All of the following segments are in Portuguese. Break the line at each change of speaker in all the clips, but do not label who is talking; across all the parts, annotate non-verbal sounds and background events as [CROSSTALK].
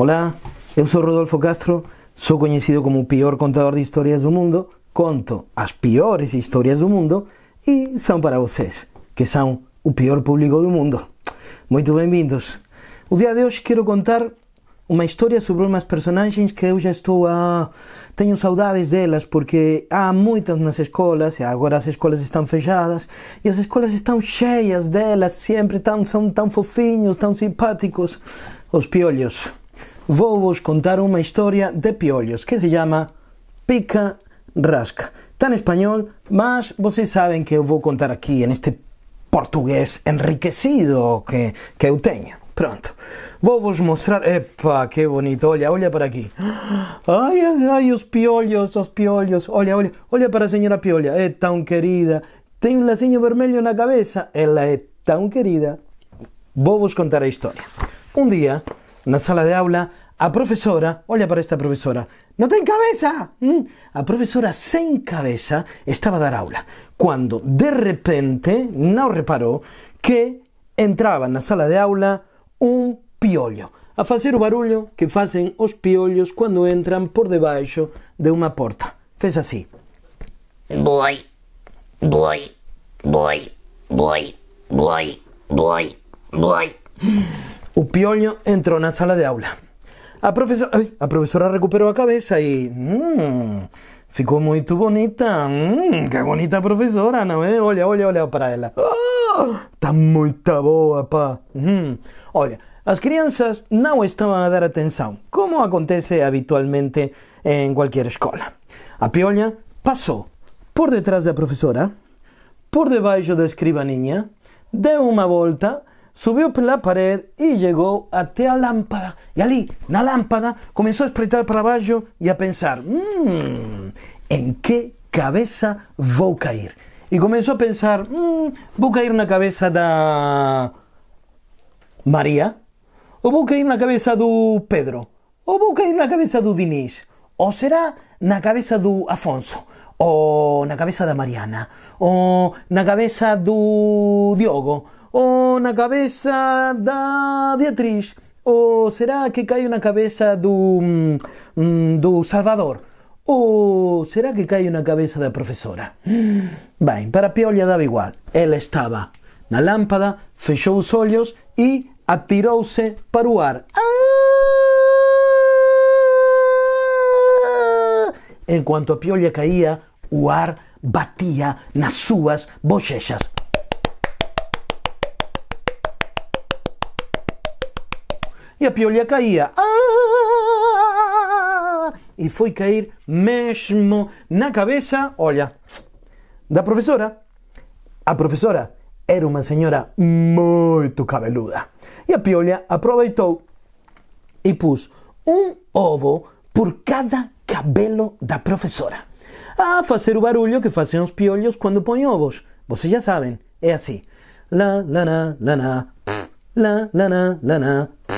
Hola, eu sou Rodolfo Castro, sou conhecido como o pior contador de histórias do mundo, conto as piores histórias do mundo e são para vocês, que são o pior público do mundo. Muito bem-vindos. O dia de hoje quero contar uma história sobre umas personagens que eu já estou a... tenho saudades delas porque há muitas nas escolas e agora as escolas estão fechadas e as escolas estão cheias delas, sempre tão, são tão fofinhos, tão simpáticos, os piolhos. Voy vos contar una historia de piolhos que se llama Pica Rasca. Tan español, mas vos saben que voy a contar aquí en este portugués enriquecido que, que eu Pronto. Voy vos mostrar. Epa, qué bonito. Olha, olha para aquí. Ay, ay, ay, os piolhos, os piolhos. Olha, olha, para señora piolla está tan querida. Tem un lacinho vermelho na cabeza! Ela é tan querida. Voy vos contar a historia. Un día, en sala de aula, a profesora, olha para esta profesora, no ten cabeza. Mm. A profesora sin cabeza estaba a dar aula, cuando de repente no reparó que entraba en la sala de aula un piollo, a hacer el barullo que hacen los piollos cuando entran por debajo de una porta. Fez así. Voy, voy, voy, voy, voy, voy, voy. O piollo entró en la sala de aula. A professora, a professora recuperou a cabeça e. Hum, mm, ficou muito bonita. Hum, mm, que bonita professora, não é? Olha, olha, olha para ela. Oh, tá muito boa, pá. Hum. Mm. Olha, as crianças não estavam a dar atenção, como acontece habitualmente em qualquer escola. A piolha passou por detrás da professora, por debaixo da escrivaninha, deu uma volta Subió por la pared y llegó a la lámpara. Y allí, la lámpara, comenzó a espreitar para abajo y a pensar, mm, ¿en qué cabeza voy a caer? Y comenzó a pensar, mmm, voy a caer la cabeza de María? ¿O voy a caer la cabeza de Pedro? ¿O voy a caer la cabeza de Dinis? ¿O será la cabeza de Afonso? o la cabeza de Mariana? o la cabeza de Diogo? o una cabeza de Beatriz? ¿O será que cae una cabeza de mm, Salvador? ¿O será que cae una cabeza de profesora? Bien, [GASPS] para Pio daba igual. Él estaba na la lámpara, os los y y para o ah! En cuanto a Pio caía, o ar batía nas suas bochechas. e a piolha caía. Ah! E foi cair mesmo na cabeça, olha, da professora. A professora era uma senhora muito cabeluda. E a piolha aproveitou e pôs um ovo por cada cabelo da professora. A fazer o barulho que fazem os piolhos quando põem ovos. Vocês já sabem, é assim. La, la, na, la, na. Pff, la, la, na, la, na. Pff.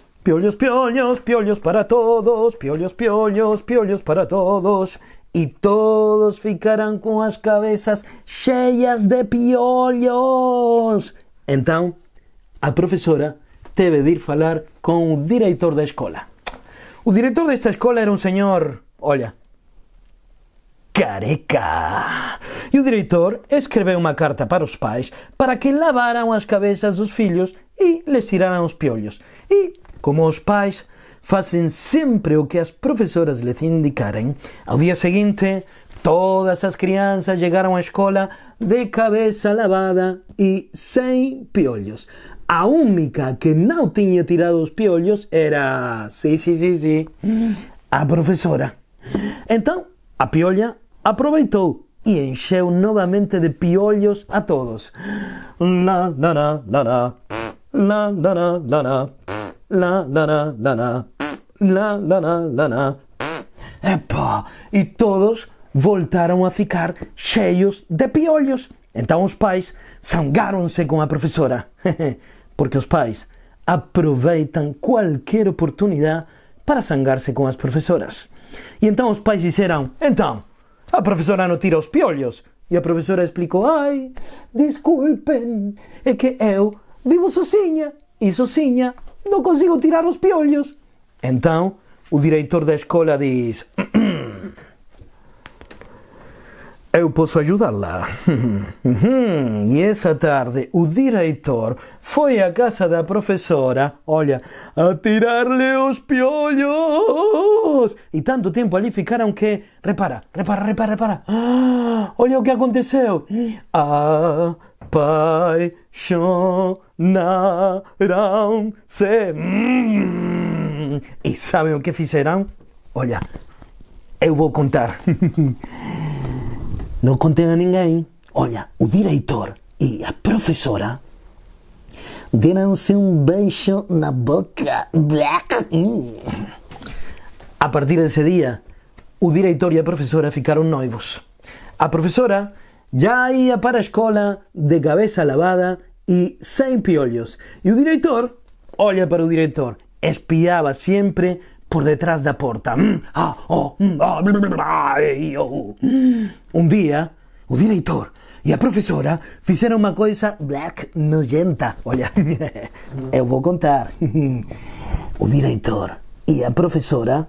Piolhos, piolhos, piolhos para todos, piolhos, piolhos, piolhos para todos. e todos ficarão com as cabeças cheias de piolhos. Então, a professora teve de ir falar com o diretor da escola. O diretor desta escola era um senhor, olha, careca. E o diretor escreveu uma carta para os pais para que lavaram as cabeças dos filhos e lhes tiraram os piolhos. E como os pais hacen siempre o que as profesoras les indicaren, ao día siguiente todas as crianzas llegaron a escola de cabeza lavada y sem piollos. A única que no tinha tirado os piollos era, sí, sí, sí, sí, a profesora. Entonces a piolla aproveitou e encheu novamente de piollos a todos. la, la, la, la, la, la, la, la. lá, lá, lá, lá, lá, lá, lá, lá, lá, lá. Epá! E todos voltaram a ficar cheios de piolhos. Então os pais sangaram-se com a professora. [LAUGHS] Porque os pais aproveitam qualquer oportunidade para sangar-se com as professoras. E então os pais disseram: Então, a professora não tira os piolhos. E a professora explicou: Ai, desculpem, é que eu vivo sozinha. E sozinha não consigo tirar os piolhos. Então o diretor da escola diz: eu posso ajudá-la. [LAUGHS] e essa tarde o diretor foi à casa da professora, olha, a tirar-lhe os piolhos. E tanto tempo ali ficaram que. Repara, repara, repara, repara. Ah, olha o que aconteceu. Ah, Apaixonaram-se. Hum. E sabem o que fizeram? Olha, eu vou contar. [LAUGHS] No a ninguém. Olha, el director y e a profesora deram un um beso beijo la boca. A partir de desse dia, o diretor e a profesora ficaram noivos. A profesora ya iba para la escola de cabeza lavada y e sin piollos. y e el director, olha para el director, espiaba siempre, por detrás da porta. Um mm, dia, o diretor e a professora fizeram uma coisa black nojenta. Olha, [LAUGHS] eu vou contar. [LAUGHS] O diretor e a professora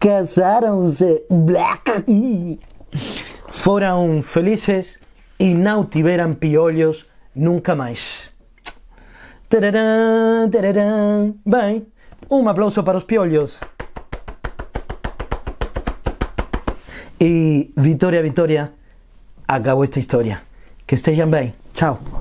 casaram-se black. [LAUGHS] Foram felizes e não tiveram piolhos nunca mais. Tararã, tararã, bem. Un aplauso para los piollos. Y Victoria, Victoria, acabó esta historia. Que estén bien, Chao.